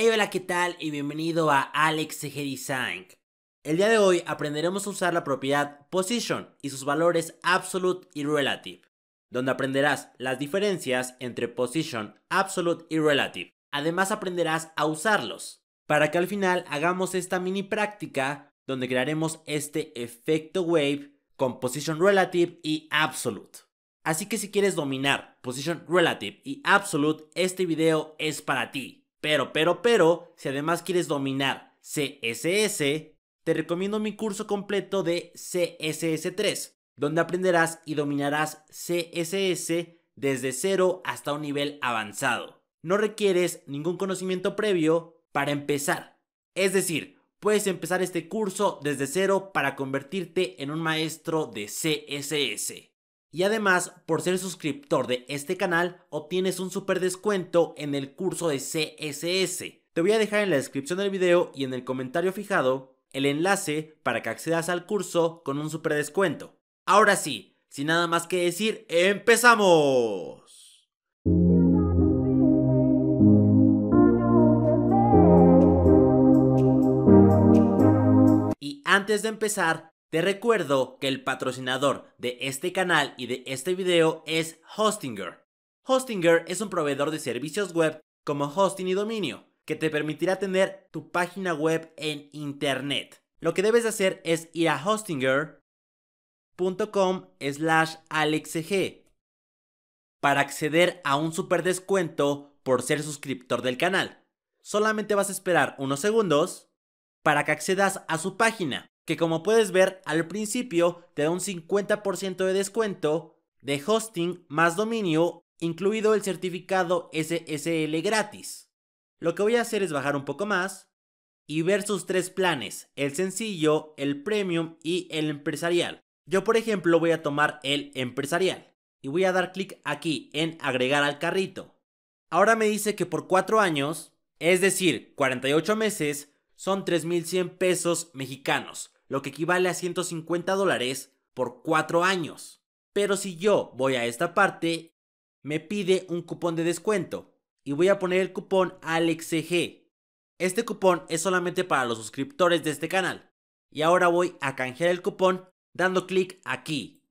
Hey, hola, ¿qué tal? Y bienvenido a Alex CG Design. El día de hoy aprenderemos a usar la propiedad Position y sus valores Absolute y Relative, donde aprenderás las diferencias entre Position, Absolute y Relative. Además aprenderás a usarlos, para que al final hagamos esta mini práctica donde crearemos este efecto wave con Position Relative y Absolute. Así que si quieres dominar Position Relative y Absolute, este video es para ti. Pero, pero, pero, si además quieres dominar CSS, te recomiendo mi curso completo de CSS3, donde aprenderás y dominarás CSS desde cero hasta un nivel avanzado. No requieres ningún conocimiento previo para empezar. Es decir, puedes empezar este curso desde cero para convertirte en un maestro de CSS. Y además, por ser suscriptor de este canal, obtienes un super descuento en el curso de CSS. Te voy a dejar en la descripción del video y en el comentario fijado el enlace para que accedas al curso con un super descuento. Ahora sí, sin nada más que decir, ¡empezamos! Y antes de empezar, te recuerdo que el patrocinador de este canal y de este video es Hostinger. Hostinger es un proveedor de servicios web como hosting y dominio, que te permitirá tener tu página web en internet. Lo que debes hacer es ir a hostinger.com slash para acceder a un super descuento por ser suscriptor del canal. Solamente vas a esperar unos segundos para que accedas a su página que como puedes ver al principio te da un 50% de descuento de hosting más dominio, incluido el certificado SSL gratis. Lo que voy a hacer es bajar un poco más y ver sus tres planes, el sencillo, el premium y el empresarial. Yo por ejemplo voy a tomar el empresarial y voy a dar clic aquí en agregar al carrito. Ahora me dice que por 4 años, es decir, 48 meses, son 3.100 pesos mexicanos lo que equivale a 150 dólares por 4 años. Pero si yo voy a esta parte, me pide un cupón de descuento y voy a poner el cupón alexg Este cupón es solamente para los suscriptores de este canal. Y ahora voy a canjear el cupón dando clic aquí.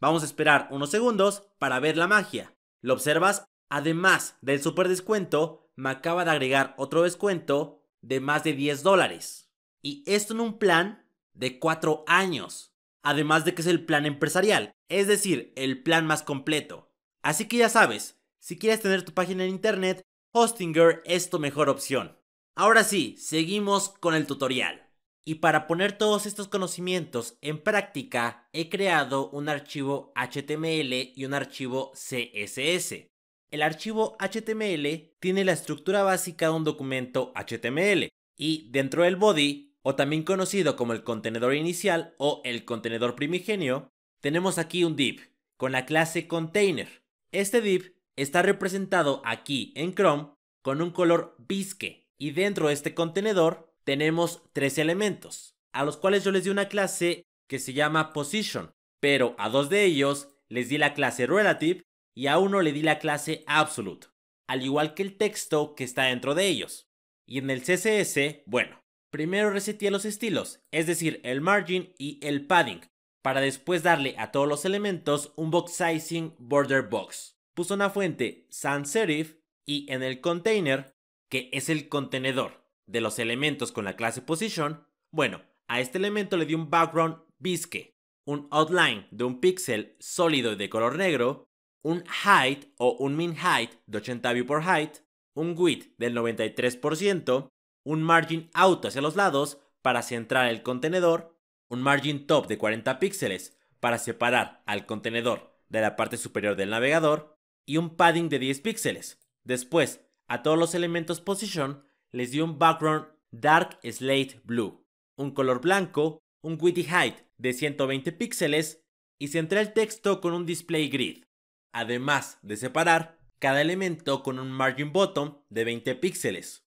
Vamos a esperar unos segundos para ver la magia. ¿Lo observas? Además del super descuento, me acaba de agregar otro descuento de más de 10 dólares. Y esto en un plan de cuatro años, además de que es el plan empresarial, es decir, el plan más completo. Así que ya sabes, si quieres tener tu página en internet, Hostinger es tu mejor opción. Ahora sí, seguimos con el tutorial. Y para poner todos estos conocimientos en práctica, he creado un archivo HTML y un archivo CSS. El archivo HTML tiene la estructura básica de un documento HTML y dentro del body o también conocido como el contenedor inicial o el contenedor primigenio, tenemos aquí un div con la clase container. Este div está representado aquí en Chrome con un color bisque y dentro de este contenedor tenemos tres elementos, a los cuales yo les di una clase que se llama position, pero a dos de ellos les di la clase relative y a uno le di la clase absolute, al igual que el texto que está dentro de ellos. Y en el CSS, bueno, Primero reseteé los estilos, es decir, el margin y el padding, para después darle a todos los elementos un box sizing border box. Puso una fuente sans serif y en el container, que es el contenedor de los elementos con la clase position, bueno, a este elemento le di un background bisque, un outline de un píxel sólido de color negro, un height o un min height de 80 view por height, un width del 93%, un margin out hacia los lados para centrar el contenedor, un margin top de 40 píxeles para separar al contenedor de la parte superior del navegador y un padding de 10 píxeles. Después, a todos los elementos position les di un background dark slate blue, un color blanco, un witty height de 120 píxeles y centré el texto con un display grid, además de separar cada elemento con un margin bottom de 20 píxeles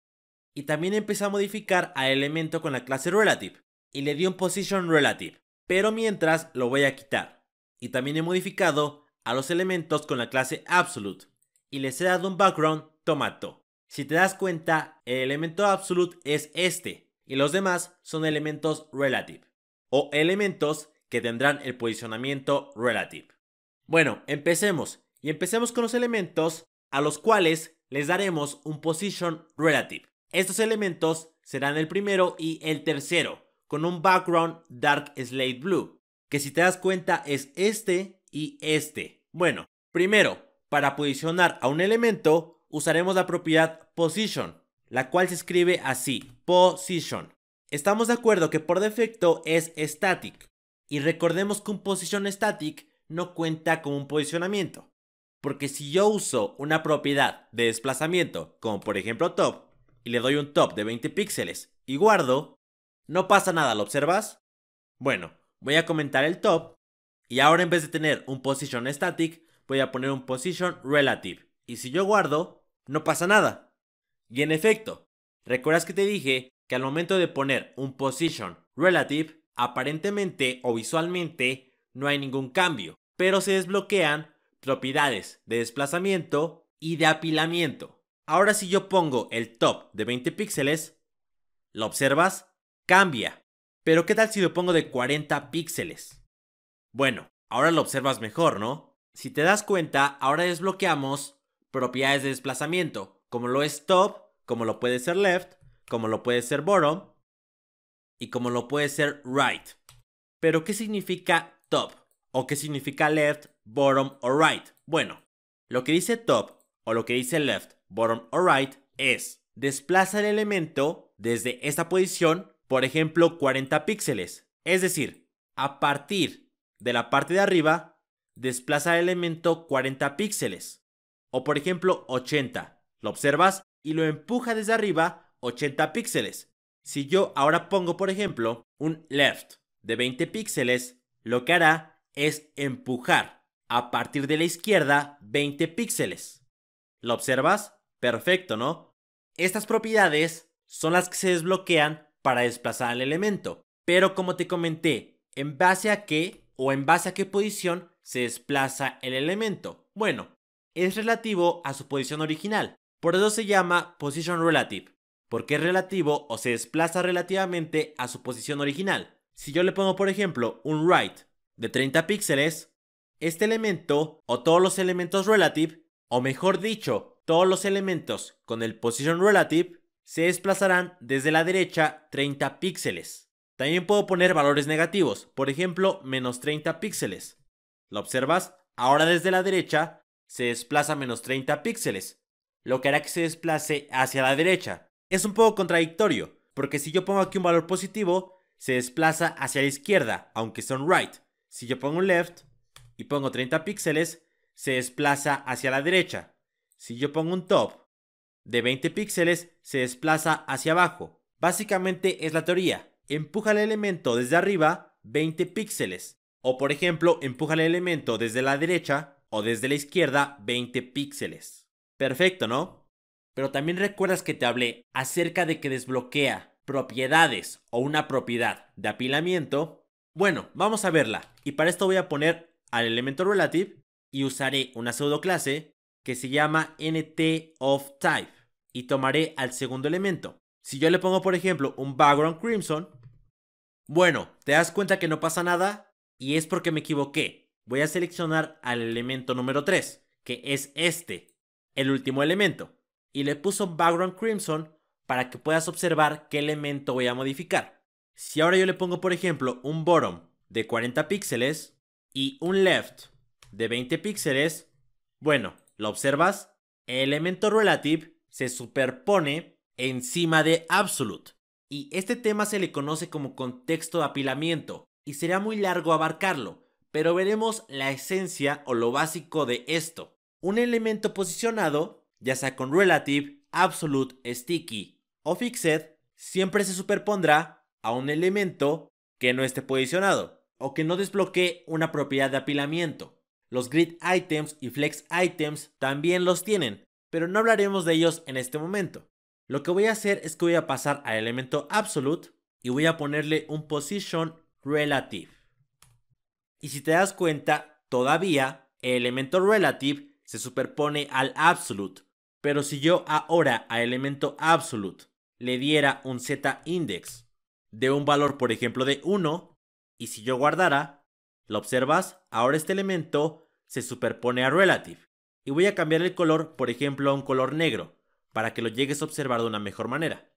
y también empecé a modificar a elemento con la clase relative y le di un position relative, pero mientras lo voy a quitar. Y también he modificado a los elementos con la clase absolute y les he dado un background tomato. Si te das cuenta, el elemento absolute es este y los demás son elementos relative o elementos que tendrán el posicionamiento relative. Bueno, empecemos y empecemos con los elementos a los cuales les daremos un position relative. Estos elementos serán el primero y el tercero, con un background dark slate blue, que si te das cuenta es este y este. Bueno, primero, para posicionar a un elemento, usaremos la propiedad position, la cual se escribe así, position. Estamos de acuerdo que por defecto es static, y recordemos que un position static no cuenta con un posicionamiento, porque si yo uso una propiedad de desplazamiento, como por ejemplo top, y le doy un top de 20 píxeles y guardo, no pasa nada, ¿lo observas? Bueno, voy a comentar el top y ahora en vez de tener un position static, voy a poner un position relative. Y si yo guardo, no pasa nada. Y en efecto, ¿recuerdas que te dije que al momento de poner un position relative, aparentemente o visualmente no hay ningún cambio, pero se desbloquean propiedades de desplazamiento y de apilamiento. Ahora si yo pongo el top de 20 píxeles, ¿lo observas? Cambia. Pero ¿qué tal si lo pongo de 40 píxeles? Bueno, ahora lo observas mejor, ¿no? Si te das cuenta, ahora desbloqueamos propiedades de desplazamiento, como lo es top, como lo puede ser left, como lo puede ser bottom y como lo puede ser right. Pero ¿qué significa top? ¿O qué significa left, bottom o right? Bueno, lo que dice top o lo que dice left bottom or right es desplaza el elemento desde esta posición, por ejemplo 40 píxeles. Es decir, a partir de la parte de arriba, desplaza el elemento 40 píxeles. O por ejemplo 80. Lo observas y lo empuja desde arriba 80 píxeles. Si yo ahora pongo, por ejemplo, un left de 20 píxeles, lo que hará es empujar a partir de la izquierda 20 píxeles. ¿Lo observas? Perfecto, ¿no? Estas propiedades son las que se desbloquean para desplazar al elemento. Pero como te comenté, ¿en base a qué o en base a qué posición se desplaza el elemento? Bueno, es relativo a su posición original. Por eso se llama position relative, porque es relativo o se desplaza relativamente a su posición original. Si yo le pongo, por ejemplo, un right de 30 píxeles, este elemento o todos los elementos relative, o mejor dicho, todos los elementos con el position relative se desplazarán desde la derecha 30 píxeles. También puedo poner valores negativos, por ejemplo, menos 30 píxeles. ¿Lo observas? Ahora desde la derecha se desplaza menos 30 píxeles, lo que hará que se desplace hacia la derecha. Es un poco contradictorio, porque si yo pongo aquí un valor positivo, se desplaza hacia la izquierda, aunque son right. Si yo pongo un left y pongo 30 píxeles, se desplaza hacia la derecha. Si yo pongo un top de 20 píxeles, se desplaza hacia abajo. Básicamente es la teoría. Empuja el elemento desde arriba 20 píxeles. O por ejemplo, empuja el elemento desde la derecha o desde la izquierda 20 píxeles. Perfecto, ¿no? Pero también recuerdas que te hablé acerca de que desbloquea propiedades o una propiedad de apilamiento. Bueno, vamos a verla. Y para esto voy a poner al elemento relative y usaré una pseudo clase que se llama NT of type y tomaré al segundo elemento. Si yo le pongo, por ejemplo, un background crimson, bueno, te das cuenta que no pasa nada y es porque me equivoqué. Voy a seleccionar al elemento número 3, que es este, el último elemento, y le puso background crimson para que puedas observar qué elemento voy a modificar. Si ahora yo le pongo, por ejemplo, un bottom de 40 píxeles y un left de 20 píxeles, bueno, ¿Lo observas? El elemento relative se superpone encima de absolute. Y este tema se le conoce como contexto de apilamiento y será muy largo abarcarlo, pero veremos la esencia o lo básico de esto. Un elemento posicionado, ya sea con relative, absolute, sticky o fixed, siempre se superpondrá a un elemento que no esté posicionado o que no desbloquee una propiedad de apilamiento. Los grid items y flex items también los tienen, pero no hablaremos de ellos en este momento. Lo que voy a hacer es que voy a pasar al elemento absolute y voy a ponerle un position relative. Y si te das cuenta, todavía el elemento relative se superpone al absolute. Pero si yo ahora a elemento absolute le diera un z index de un valor por ejemplo de 1 y si yo guardara, lo observas, ahora este elemento se superpone a Relative, y voy a cambiar el color, por ejemplo, a un color negro, para que lo llegues a observar de una mejor manera.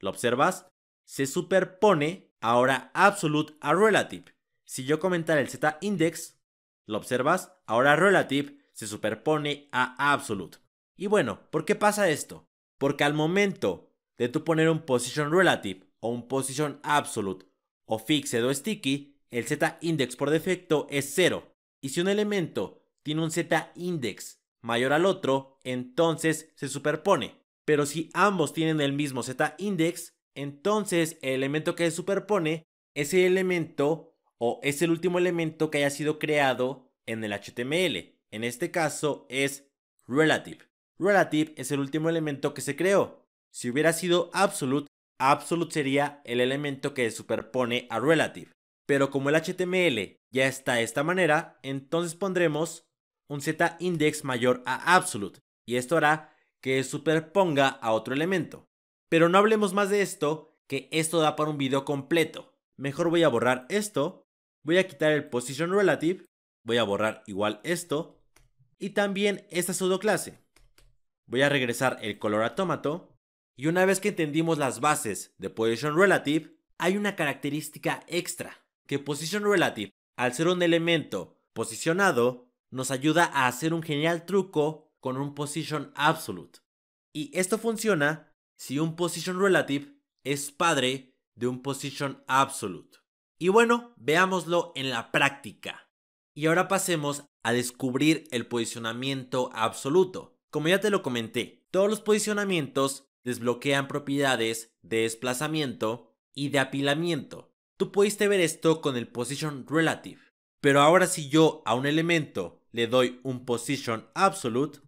¿Lo observas? Se superpone ahora Absolute a Relative. Si yo comentara el Z-index, ¿lo observas? Ahora Relative se superpone a Absolute. Y bueno, ¿por qué pasa esto? Porque al momento de tú poner un Position Relative o un Position Absolute o Fixed o Sticky, el Z-index por defecto es 0 y si un elemento tiene un z-index mayor al otro, entonces se superpone. Pero si ambos tienen el mismo z-index, entonces el elemento que se superpone es el elemento o es el último elemento que haya sido creado en el HTML. En este caso es relative. Relative es el último elemento que se creó. Si hubiera sido absolute, absolute sería el elemento que se superpone a relative. Pero como el HTML ya está de esta manera, entonces pondremos un z-index mayor a absolute y esto hará que superponga a otro elemento. Pero no hablemos más de esto, que esto da para un video completo. Mejor voy a borrar esto, voy a quitar el position relative, voy a borrar igual esto y también esta pseudo Voy a regresar el color automato, y una vez que entendimos las bases de position relative, hay una característica extra que Position Relative, al ser un elemento posicionado, nos ayuda a hacer un genial truco con un Position Absolute. Y esto funciona si un Position Relative es padre de un Position Absolute. Y bueno, veámoslo en la práctica. Y ahora pasemos a descubrir el posicionamiento absoluto. Como ya te lo comenté, todos los posicionamientos desbloquean propiedades de desplazamiento y de apilamiento. Tú pudiste ver esto con el position relative, pero ahora si yo a un elemento le doy un position absolute,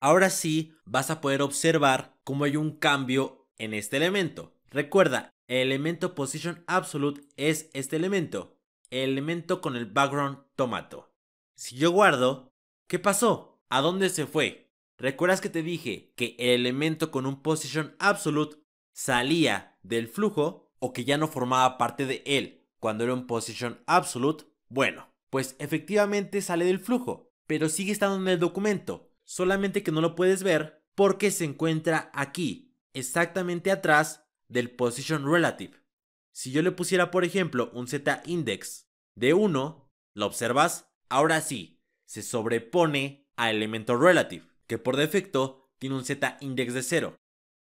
ahora sí vas a poder observar cómo hay un cambio en este elemento. Recuerda, el elemento position absolute es este elemento, el elemento con el background tomato. Si yo guardo, ¿qué pasó? ¿A dónde se fue? ¿Recuerdas que te dije que el elemento con un position absolute salía del flujo o que ya no formaba parte de él cuando era un position absolute, bueno, pues efectivamente sale del flujo, pero sigue estando en el documento, solamente que no lo puedes ver porque se encuentra aquí, exactamente atrás del position relative. Si yo le pusiera, por ejemplo, un z index de 1, ¿lo observas? Ahora sí, se sobrepone a elemento relative, que por defecto tiene un z index de 0.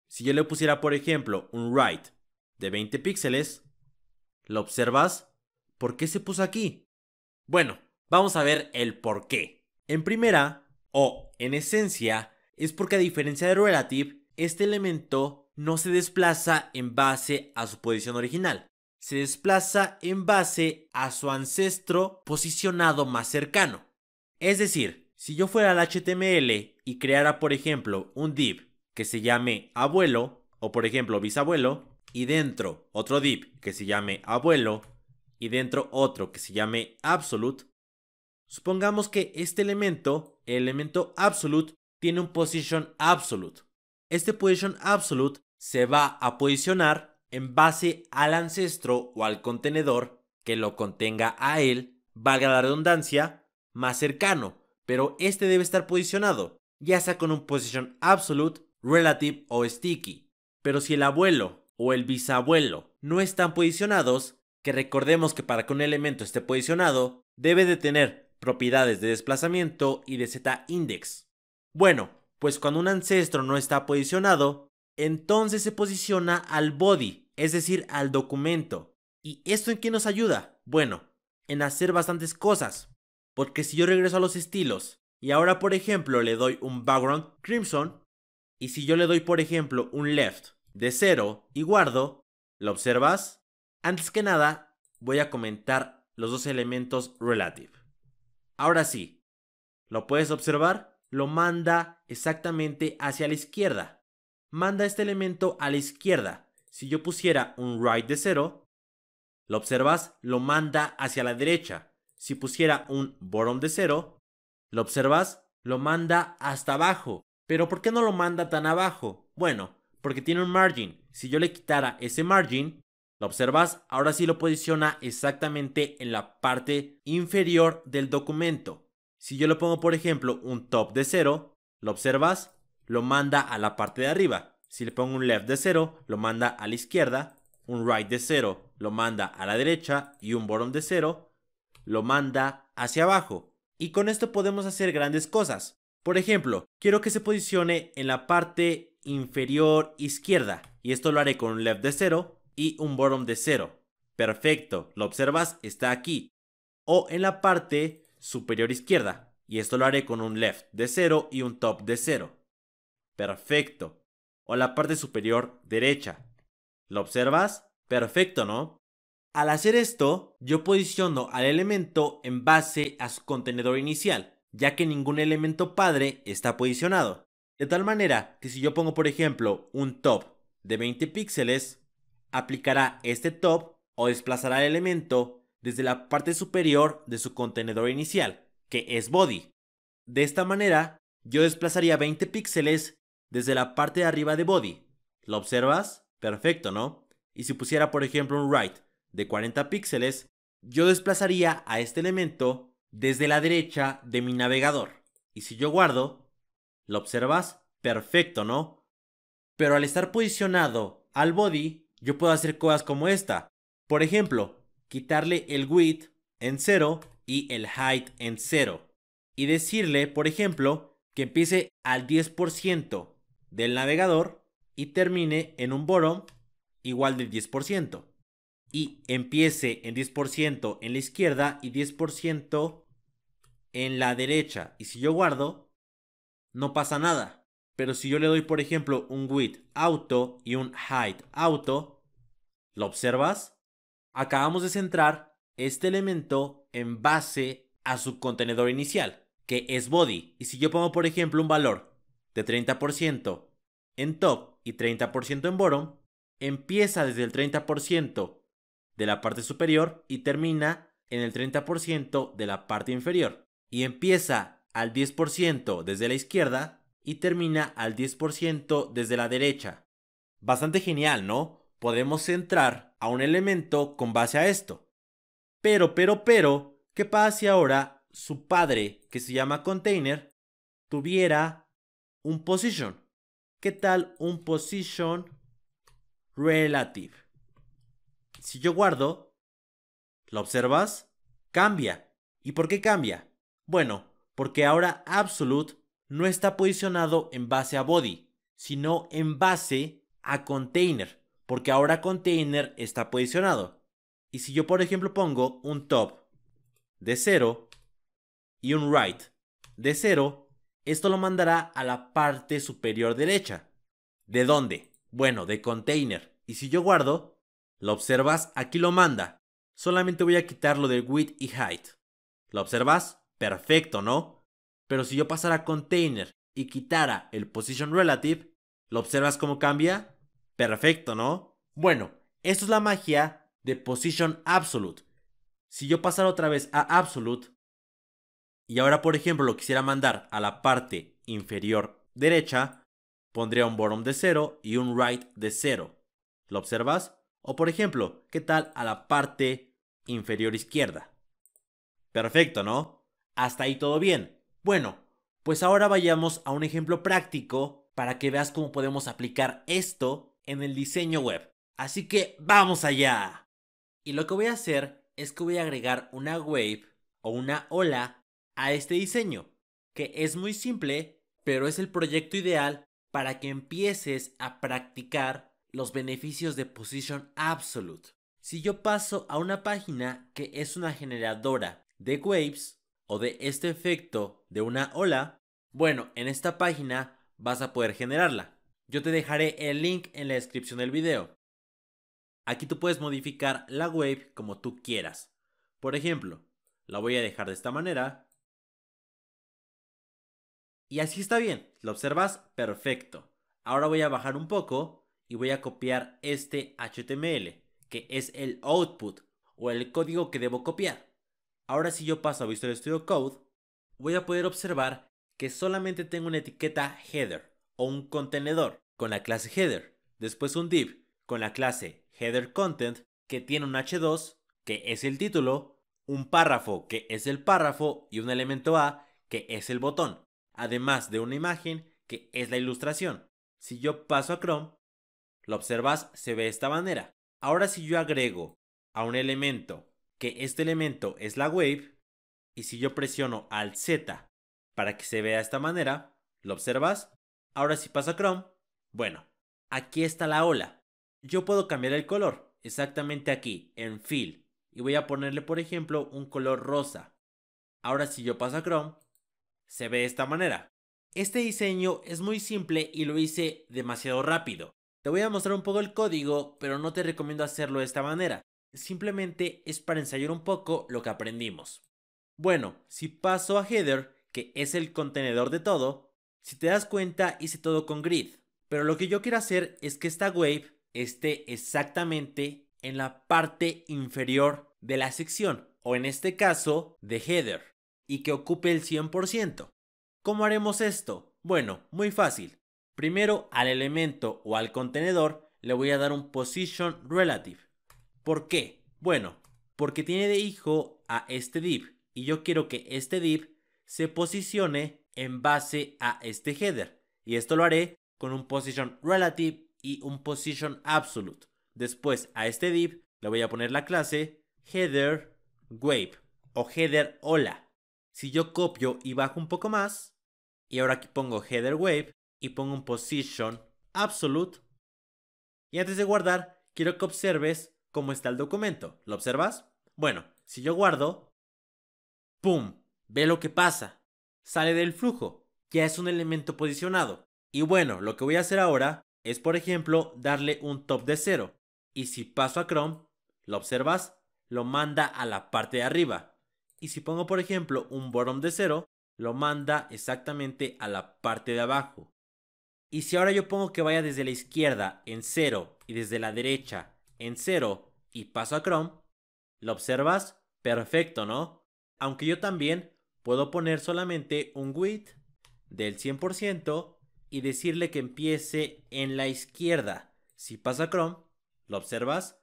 Si yo le pusiera, por ejemplo, un right de 20 píxeles, ¿lo observas? ¿Por qué se puso aquí? Bueno, vamos a ver el por qué. En primera, o en esencia, es porque a diferencia de Relative, este elemento no se desplaza en base a su posición original. Se desplaza en base a su ancestro posicionado más cercano. Es decir, si yo fuera al HTML y creara, por ejemplo, un div que se llame abuelo, o por ejemplo bisabuelo, y dentro otro div que se llame abuelo y dentro otro que se llame absolute, supongamos que este elemento, el elemento absolute, tiene un position absolute. Este position absolute se va a posicionar en base al ancestro o al contenedor que lo contenga a él, valga la redundancia, más cercano, pero este debe estar posicionado, ya sea con un position absolute, relative o sticky. Pero si el abuelo o el bisabuelo no están posicionados, que recordemos que para que un elemento esté posicionado, debe de tener propiedades de desplazamiento y de z-index. Bueno, pues cuando un ancestro no está posicionado, entonces se posiciona al body, es decir, al documento. ¿Y esto en qué nos ayuda? Bueno, en hacer bastantes cosas. Porque si yo regreso a los estilos y ahora por ejemplo le doy un background crimson y si yo le doy por ejemplo un left de 0 y guardo, ¿lo observas? Antes que nada, voy a comentar los dos elementos relative. Ahora sí, ¿lo puedes observar? Lo manda exactamente hacia la izquierda. Manda este elemento a la izquierda. Si yo pusiera un right de cero ¿lo observas? Lo manda hacia la derecha. Si pusiera un bottom de cero ¿lo observas? Lo manda hasta abajo. ¿Pero por qué no lo manda tan abajo? Bueno, porque tiene un margin. Si yo le quitara ese margin, ¿lo observas? Ahora sí lo posiciona exactamente en la parte inferior del documento. Si yo le pongo, por ejemplo, un top de 0, ¿lo observas? Lo manda a la parte de arriba. Si le pongo un left de 0, lo manda a la izquierda. Un right de 0 lo manda a la derecha y un bottom de 0 lo manda hacia abajo. Y con esto podemos hacer grandes cosas. Por ejemplo, quiero que se posicione en la parte inferior izquierda. Y esto lo haré con un left de 0 y un bottom de 0. Perfecto, lo observas, está aquí. O en la parte superior izquierda. Y esto lo haré con un left de 0 y un top de 0. Perfecto. O la parte superior derecha. ¿Lo observas? Perfecto, ¿no? Al hacer esto, yo posiciono al elemento en base a su contenedor inicial, ya que ningún elemento padre está posicionado. De tal manera que si yo pongo, por ejemplo, un top de 20 píxeles, aplicará este top o desplazará el elemento desde la parte superior de su contenedor inicial, que es body. De esta manera, yo desplazaría 20 píxeles desde la parte de arriba de body. ¿Lo observas? Perfecto, ¿no? Y si pusiera, por ejemplo, un right de 40 píxeles, yo desplazaría a este elemento desde la derecha de mi navegador. Y si yo guardo, ¿Lo observas? Perfecto, ¿no? Pero al estar posicionado al body, yo puedo hacer cosas como esta. Por ejemplo, quitarle el width en 0 y el height en 0. Y decirle, por ejemplo, que empiece al 10% del navegador y termine en un bottom igual del 10%. Y empiece en 10% en la izquierda y 10% en la derecha. Y si yo guardo, no pasa nada. Pero si yo le doy, por ejemplo, un width auto y un height auto, ¿lo observas? Acabamos de centrar este elemento en base a su contenedor inicial, que es body. Y si yo pongo, por ejemplo, un valor de 30% en top y 30% en bottom, empieza desde el 30% de la parte superior y termina en el 30% de la parte inferior. Y empieza al 10% desde la izquierda y termina al 10% desde la derecha. Bastante genial, ¿no? Podemos centrar a un elemento con base a esto. Pero, pero, pero, ¿qué pasa si ahora su padre, que se llama container, tuviera un position? ¿Qué tal un position relative? Si yo guardo, ¿lo observas? Cambia. ¿Y por qué cambia? Bueno, porque ahora Absolute no está posicionado en base a body, sino en base a container, porque ahora container está posicionado. Y si yo, por ejemplo, pongo un top de 0 y un right de 0, esto lo mandará a la parte superior derecha. ¿De dónde? Bueno, de container. Y si yo guardo, lo observas, aquí lo manda. Solamente voy a quitarlo de width y height. ¿Lo observas? perfecto, ¿no? Pero si yo pasara a container y quitara el position relative, ¿lo observas cómo cambia? Perfecto, ¿no? Bueno, esto es la magia de position absolute. Si yo pasara otra vez a absolute y ahora por ejemplo lo quisiera mandar a la parte inferior derecha, pondría un bottom de 0 y un right de 0. ¿Lo observas? O por ejemplo, ¿qué tal a la parte inferior izquierda? Perfecto, ¿no? Hasta ahí todo bien. Bueno, pues ahora vayamos a un ejemplo práctico para que veas cómo podemos aplicar esto en el diseño web. Así que vamos allá. Y lo que voy a hacer es que voy a agregar una wave o una ola a este diseño, que es muy simple, pero es el proyecto ideal para que empieces a practicar los beneficios de Position Absolute. Si yo paso a una página que es una generadora de waves, o de este efecto de una ola, bueno, en esta página vas a poder generarla. Yo te dejaré el link en la descripción del video. Aquí tú puedes modificar la wave como tú quieras. Por ejemplo, la voy a dejar de esta manera. Y así está bien, lo observas perfecto. Ahora voy a bajar un poco y voy a copiar este HTML, que es el output o el código que debo copiar. Ahora si yo paso a Visual Studio Code, voy a poder observar que solamente tengo una etiqueta header o un contenedor con la clase header, después un div con la clase header content que tiene un h2 que es el título, un párrafo que es el párrafo y un elemento a que es el botón, además de una imagen que es la ilustración. Si yo paso a Chrome, lo observas se ve de esta manera. Ahora si yo agrego a un elemento que este elemento es la wave y si yo presiono al Z para que se vea de esta manera, ¿lo observas? Ahora si pasa Chrome, bueno, aquí está la ola. Yo puedo cambiar el color, exactamente aquí, en Fill, y voy a ponerle por ejemplo un color rosa. Ahora si yo paso a Chrome, se ve de esta manera. Este diseño es muy simple y lo hice demasiado rápido. Te voy a mostrar un poco el código, pero no te recomiendo hacerlo de esta manera simplemente es para ensayar un poco lo que aprendimos. Bueno, si paso a header, que es el contenedor de todo, si te das cuenta hice todo con grid, pero lo que yo quiero hacer es que esta wave esté exactamente en la parte inferior de la sección, o en este caso de header, y que ocupe el 100%. ¿Cómo haremos esto? Bueno, muy fácil. Primero al elemento o al contenedor le voy a dar un position relative ¿Por qué? Bueno, porque tiene de hijo a este div y yo quiero que este div se posicione en base a este header. Y esto lo haré con un position relative y un position absolute. Después a este div le voy a poner la clase header wave o header hola. Si yo copio y bajo un poco más, y ahora aquí pongo header wave y pongo un position absolute. Y antes de guardar, quiero que observes cómo está el documento. ¿Lo observas? Bueno, si yo guardo... ¡Pum! Ve lo que pasa. Sale del flujo. Ya es un elemento posicionado. Y bueno, lo que voy a hacer ahora es, por ejemplo, darle un top de cero. Y si paso a Chrome, ¿lo observas? Lo manda a la parte de arriba. Y si pongo, por ejemplo, un bottom de cero, lo manda exactamente a la parte de abajo. Y si ahora yo pongo que vaya desde la izquierda en cero y desde la derecha en cero y paso a Chrome, ¿lo observas? Perfecto, ¿no? Aunque yo también puedo poner solamente un width del 100% y decirle que empiece en la izquierda. Si pasa Chrome, ¿lo observas?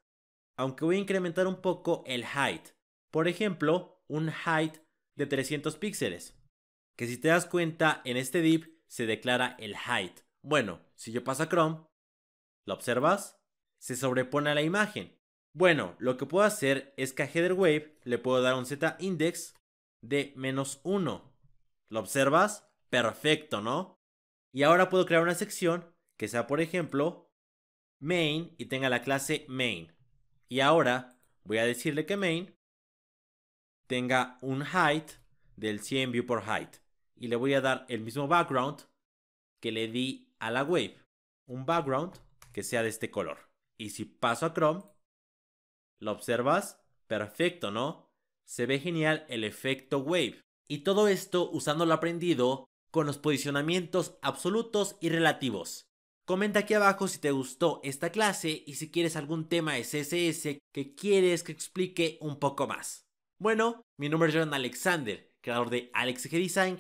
Aunque voy a incrementar un poco el height. Por ejemplo, un height de 300 píxeles. Que si te das cuenta, en este div se declara el height. Bueno, si yo paso a Chrome, ¿lo observas? se sobrepone a la imagen. Bueno, lo que puedo hacer es que a header wave le puedo dar un z index de menos 1. ¿Lo observas? Perfecto, ¿no? Y ahora puedo crear una sección que sea, por ejemplo, main y tenga la clase main. Y ahora voy a decirle que main tenga un height del 100 view por height. Y le voy a dar el mismo background que le di a la wave. Un background que sea de este color. Y si paso a Chrome, lo observas, perfecto, ¿no? Se ve genial el efecto wave. Y todo esto usando lo aprendido con los posicionamientos absolutos y relativos. Comenta aquí abajo si te gustó esta clase y si quieres algún tema de CSS que quieres que explique un poco más. Bueno, mi nombre es Jordan Alexander, creador de Alex Design,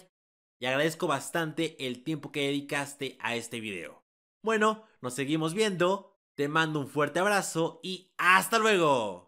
y agradezco bastante el tiempo que dedicaste a este video. Bueno, nos seguimos viendo. Te mando un fuerte abrazo y hasta luego.